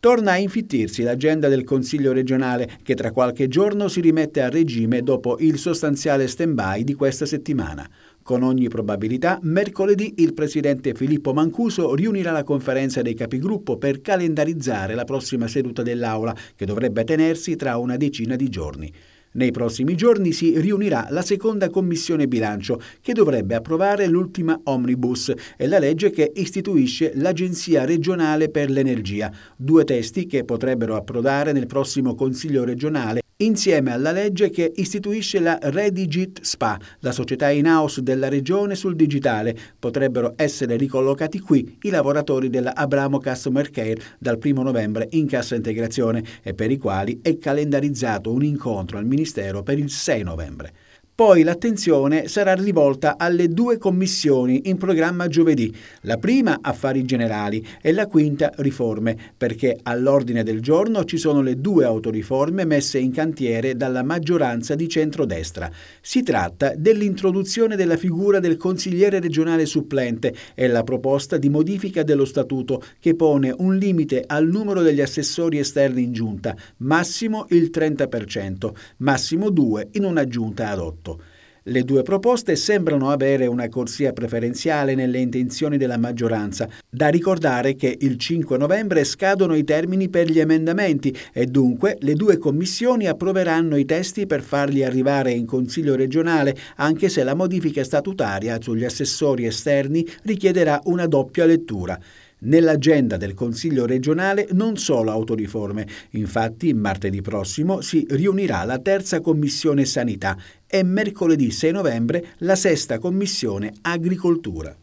Torna a infittirsi l'agenda del Consiglio regionale che tra qualche giorno si rimette a regime dopo il sostanziale stand-by di questa settimana. Con ogni probabilità, mercoledì il presidente Filippo Mancuso riunirà la conferenza dei capigruppo per calendarizzare la prossima seduta dell'Aula, che dovrebbe tenersi tra una decina di giorni. Nei prossimi giorni si riunirà la seconda commissione bilancio che dovrebbe approvare l'ultima omnibus e la legge che istituisce l'Agenzia regionale per l'energia, due testi che potrebbero approdare nel prossimo Consiglio regionale insieme alla legge che istituisce la Redigit SPA, la società in-house della regione sul digitale. Potrebbero essere ricollocati qui i lavoratori della Abramo Customer Care dal 1 novembre in cassa integrazione e per i quali è calendarizzato un incontro al Ministero per il 6 novembre. Poi l'attenzione sarà rivolta alle due commissioni in programma giovedì, la prima affari generali e la quinta riforme, perché all'ordine del giorno ci sono le due autoriforme messe in cantiere dalla maggioranza di centrodestra. Si tratta dell'introduzione della figura del consigliere regionale supplente e la proposta di modifica dello statuto che pone un limite al numero degli assessori esterni in giunta, massimo il 30%, massimo due in una giunta ad otto. Stato. Le due proposte sembrano avere una corsia preferenziale nelle intenzioni della maggioranza. Da ricordare che il 5 novembre scadono i termini per gli emendamenti e dunque le due commissioni approveranno i testi per farli arrivare in Consiglio regionale, anche se la modifica statutaria sugli assessori esterni richiederà una doppia lettura. Nell'agenda del Consiglio regionale non solo autoriforme, infatti martedì prossimo si riunirà la terza commissione sanità e mercoledì 6 novembre la sesta commissione agricoltura.